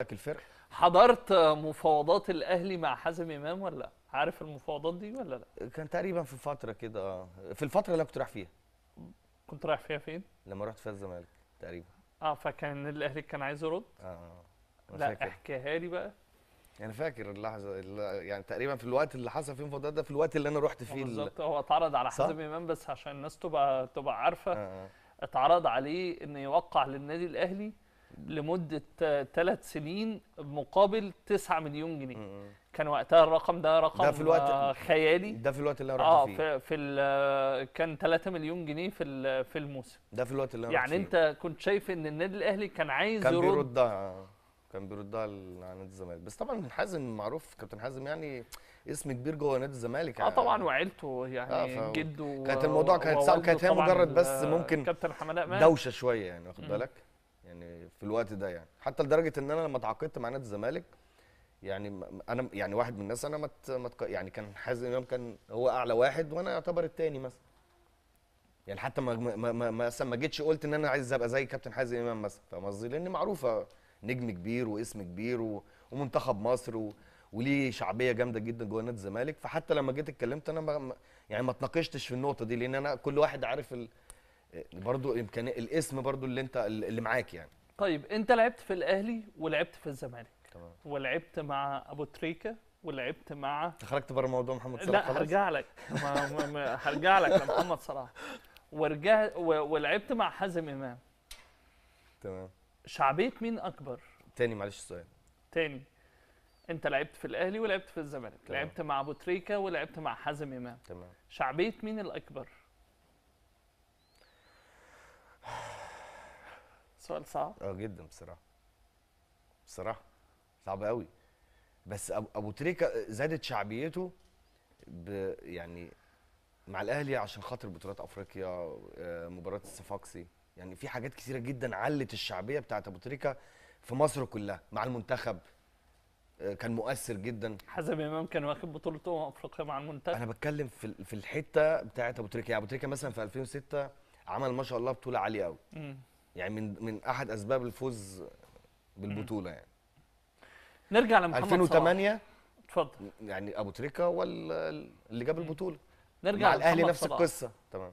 الفرق حضرت مفاوضات الاهلي مع حازم امام ولا لا؟ عارف المفاوضات دي ولا لا؟ كان تقريبا في فتره كده اه في الفتره اللي انا كنت رايح فيها كنت رايح فيها فين؟ لما رحت فيها الزمالك تقريبا اه فكان الاهلي كان عايز يرد؟ اه, آه،, آه، لا احكيها لي بقى انا فاكر اللحظه يعني تقريبا في الوقت اللي حصل فيه المفاوضات ده في الوقت اللي انا رحت فيه بالظبط هو اتعرض على حازم امام بس عشان الناس تبقى تبقى عارفه آه. آه. اتعرض عليه انه يوقع للنادي الاهلي لمده ثلاث سنين مقابل 9 مليون جنيه مم. كان وقتها الرقم ده رقم ده في الوقت خيالي ده في الوقت اللي انا رحت آه، فيه اه في, كان 3 مليون جنيه في في الموسم ده في الوقت اللي انا يعني فيه. انت كنت شايف ان النادي الاهلي كان عايز كان يرد بيردها آه. كان بيردها على نادي الزمالك بس طبعا حازم معروف كابتن حازم يعني اسم كبير جوه نادي الزمالك اه طبعا وعيلته يعني آه جده كانت الموضوع كانت صعب كانت هي مجرد بس ممكن كابتن حملاء دوشه شويه يعني واخد بالك يعني في الوقت ده يعني حتى لدرجه ان انا لما تعاقدت مع نادي الزمالك يعني انا يعني واحد من الناس انا مت مت يعني كان حازم امام كان هو اعلى واحد وانا يعتبر الثاني مثلا يعني حتى ما ما ما ما, جيتش قلت ان انا عايز ابقى زي كابتن حازم امام مثلا فاهم قصدي لان معروفه نجم كبير واسم كبير و... ومنتخب مصر و... وليه شعبيه جامده جدا جوه نادي الزمالك فحتى لما جيت اتكلمت انا ما... يعني ما اتناقشتش في النقطه دي لان انا كل واحد عارف برضو امكانيه الاسم برضو اللي انت اللي معاك يعني طيب انت لعبت في الاهلي ولعبت في الزمالك تمام ولعبت مع ابو تريكه ولعبت مع خرجت بره موضوع محمد صلاح لا هرجع لك هرجع لك لمحمد صلاح ورجع ولعبت مع حازم امام تمام شعبيه مين اكبر تاني معلش السؤال تاني انت لعبت في الاهلي ولعبت في الزمالك لعبت مع ابو تريكه ولعبت مع حازم امام تمام شعبيه مين الاكبر سؤال صعب اه جدا بصراحه بصراحه صعب قوي بس ابو تريكه زادت شعبيته ب يعني مع الاهلي عشان خاطر بطولات افريقيا آه، مباراه الصفاقسي يعني في حاجات كثيره جدا علت الشعبيه بتاعت ابو تريكه في مصر كلها مع المنتخب آه، كان مؤثر جدا حسب امام كان واخد بطوله امم افريقيا مع المنتخب انا بتكلم في في الحته بتاعت ابو تريكه يعني ابو تريكه مثلا في 2006 عمل ما شاء الله بطوله عاليه قوي يعني من من احد اسباب الفوز بالبطوله يعني نرجع لمحمد 2008 صلاح اتفضل يعني ابو تريكه هو اللي جاب البطوله نرجع مع الاهلي نفس صلاح. القصه تمام